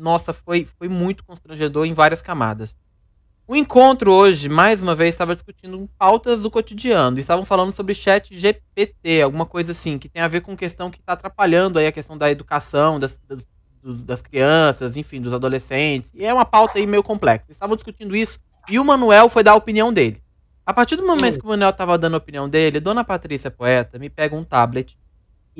nossa, foi, foi muito constrangedor em várias camadas. O encontro hoje, mais uma vez, estava discutindo pautas do cotidiano. E estavam falando sobre chat GPT, alguma coisa assim, que tem a ver com questão que está atrapalhando aí a questão da educação, das, das, das crianças, enfim, dos adolescentes. E é uma pauta aí meio complexa. estavam discutindo isso e o Manuel foi dar a opinião dele. A partir do momento que o Manuel estava dando a opinião dele, Dona Patrícia Poeta me pega um tablet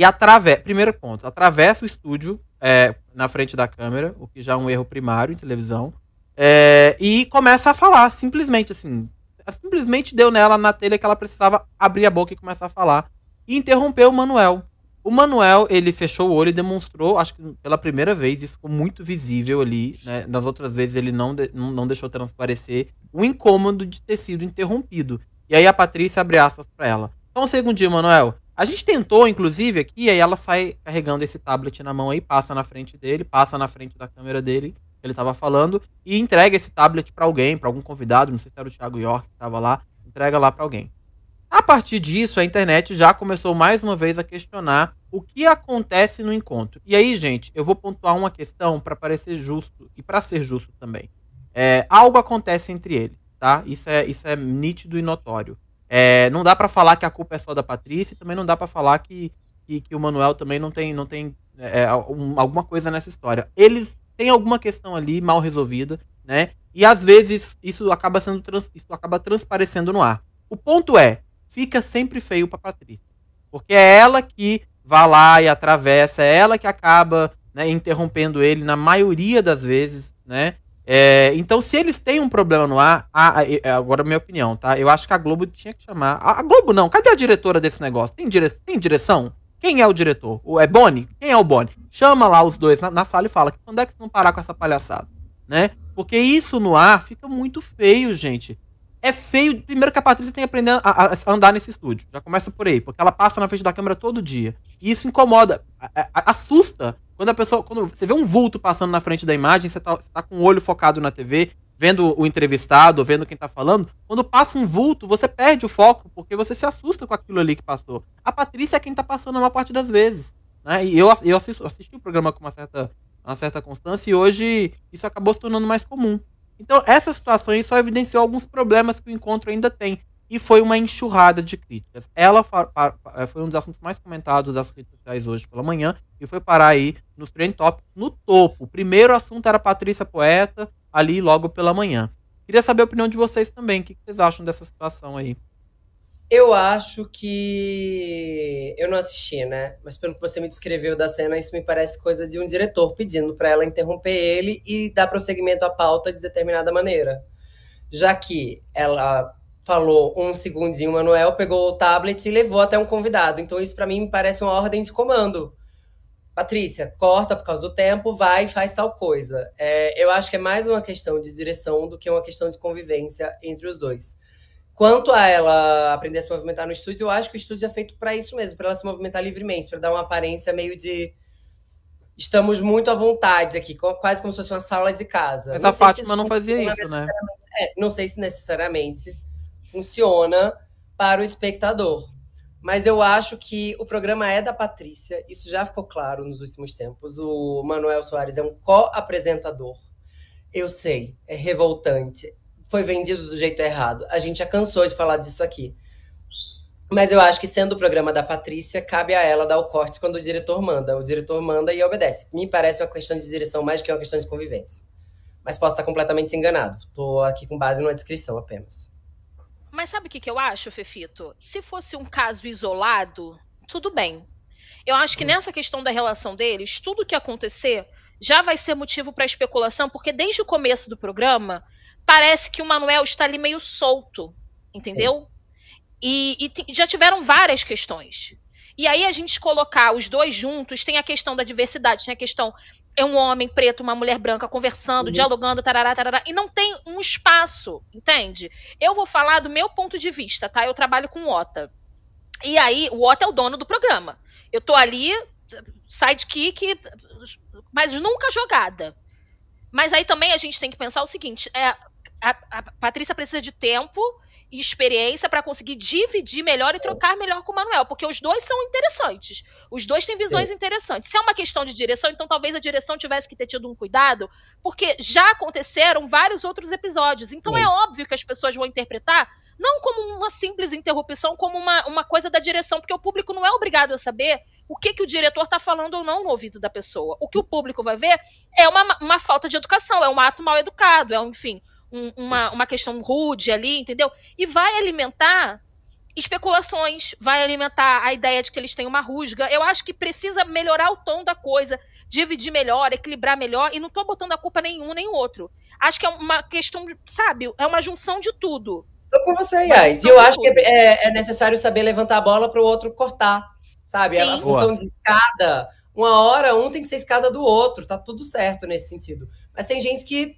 e Primeiro ponto, atravessa o estúdio é, na frente da câmera, o que já é um erro primário em televisão. É, e começa a falar, simplesmente assim. É, simplesmente deu nela na telha que ela precisava abrir a boca e começar a falar. E interrompeu o Manuel. O Manuel, ele fechou o olho e demonstrou, acho que pela primeira vez, isso ficou muito visível ali. Né? Nas outras vezes ele não, de, não deixou transparecer o incômodo de ter sido interrompido. E aí a Patrícia abre aspas pra ela. Então, segundo dia, Manuel. A gente tentou, inclusive, aqui, aí ela sai carregando esse tablet na mão aí, passa na frente dele, passa na frente da câmera dele, que ele tava falando, e entrega esse tablet para alguém, para algum convidado, não sei se era o Thiago York que tava lá, entrega lá para alguém. A partir disso, a internet já começou mais uma vez a questionar o que acontece no encontro. E aí, gente, eu vou pontuar uma questão para parecer justo e para ser justo também. É, algo acontece entre eles, tá? Isso é, isso é nítido e notório. É, não dá para falar que a culpa é só da Patrícia, também não dá para falar que, que, que, o Manuel também não tem, não tem é, é um, alguma coisa nessa história. Eles têm alguma questão ali mal resolvida, né? E às vezes isso acaba sendo trans, isso acaba transparecendo no ar. O ponto é, fica sempre feio para Patrícia, porque é ela que vai lá e atravessa, é ela que acaba né, interrompendo ele na maioria das vezes, né? É, então, se eles têm um problema no ar, a, a, é, agora é minha opinião, tá? Eu acho que a Globo tinha que chamar. A, a, Globo não, cadê a diretora desse negócio? Tem, dire, tem direção? Quem é o diretor? O, é Boni? Quem é o Boni? Chama lá os dois na, na sala e fala: quando é que vocês vão parar com essa palhaçada? Né? Porque isso no ar fica muito feio, gente. É feio, primeiro que a Patrícia tem que aprender a, a, andar nesse estúdio. Já começa por aí, porque ela passa na frente da câmera todo dia. E isso incomoda, a, a, assusta. Quando a pessoa. Quando você vê um vulto passando na frente da imagem, você tá, você tá com o olho focado na TV, vendo o entrevistado, vendo quem tá falando, quando passa um vulto, você perde o foco, porque você se assusta com aquilo ali que passou. A Patrícia é quem tá passando a maior parte das vezes. Né? E eu, eu assisto, assisti o programa com uma certa, uma certa constância, e hoje isso acabou se tornando mais comum. Então, situação aí só evidenciou alguns problemas que o encontro ainda tem. E foi uma enxurrada de críticas. Ela foi um dos assuntos mais comentados das redes sociais hoje pela manhã e foi parar aí nos trend topics no topo. O primeiro assunto era Patrícia Poeta, ali logo pela manhã. Queria saber a opinião de vocês também. O que vocês acham dessa situação aí? Eu acho que. Eu não assisti, né? Mas pelo que você me descreveu da cena, isso me parece coisa de um diretor pedindo para ela interromper ele e dar prosseguimento à pauta de determinada maneira. Já que ela falou um segundinho, o Manuel pegou o tablet e levou até um convidado. Então, isso para mim me parece uma ordem de comando. Patrícia, corta por causa do tempo, vai e faz tal coisa. É, eu acho que é mais uma questão de direção do que uma questão de convivência entre os dois. Quanto a ela aprender a se movimentar no estúdio, eu acho que o estúdio é feito para isso mesmo, para ela se movimentar livremente, para dar uma aparência meio de estamos muito à vontade aqui, quase como se fosse uma sala de casa. Mas não a Fátima não fazia isso, né? É, não sei se necessariamente funciona para o espectador. Mas eu acho que o programa é da Patrícia, isso já ficou claro nos últimos tempos. O Manuel Soares é um co-apresentador. Eu sei, é revoltante, foi vendido do jeito errado. A gente já cansou de falar disso aqui. Mas eu acho que sendo o programa da Patrícia, cabe a ela dar o corte quando o diretor manda. O diretor manda e obedece. Me parece uma questão de direção mais que uma questão de convivência. Mas posso estar completamente enganado. Tô aqui com base numa descrição apenas. Mas sabe o que, que eu acho, Fefito? Se fosse um caso isolado, tudo bem. Eu acho que hum. nessa questão da relação deles, tudo o que acontecer já vai ser motivo para especulação, porque desde o começo do programa parece que o Manuel está ali meio solto, entendeu? E, e já tiveram várias questões. E aí a gente colocar os dois juntos, tem a questão da diversidade, tem a questão é um homem preto, uma mulher branca conversando, uhum. dialogando, tarará, tarará, e não tem um espaço, entende? Eu vou falar do meu ponto de vista, tá? Eu trabalho com o OTA. E aí, o OTA é o dono do programa. Eu tô ali, sidekick, mas nunca jogada. Mas aí também a gente tem que pensar o seguinte: é, a, a Patrícia precisa de tempo e experiência para conseguir dividir melhor e trocar melhor com o Manuel, porque os dois são interessantes. Os dois têm visões Sim. interessantes. Se é uma questão de direção, então talvez a direção tivesse que ter tido um cuidado, porque já aconteceram vários outros episódios. Então é Sim. é óbvio que as pessoas vão interpretar não como uma simples interrupção, como uma, uma coisa da direção, porque o público não é obrigado a saber o que, que o diretor está falando ou não no ouvido da pessoa. O que o público vai ver é uma, uma falta de educação, é um ato mal educado, é um, enfim, um, uma, uma questão rude ali, entendeu? E vai alimentar especulações, vai alimentar a ideia de que eles têm uma rusga. Eu acho que precisa melhorar o tom da coisa, dividir melhor, equilibrar melhor, e não estou botando a culpa nenhum nem outro. Acho que é uma questão, de, sabe, é uma junção de tudo. tô com você, Yas. E eu acho é tudo. que é, é, necessário saber levantar a bola para o outro cortar, sabe? É Sim. A função Boa. de escada, uma hora um tem que ser escada do outro, tá tudo certo nesse sentido. Mas tem gente que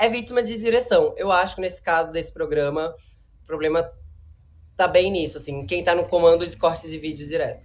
é vítima de direção. Eu acho que nesse caso desse programa, o problema tá bem nisso, assim, quem tá no comando de cortes de vídeos direto.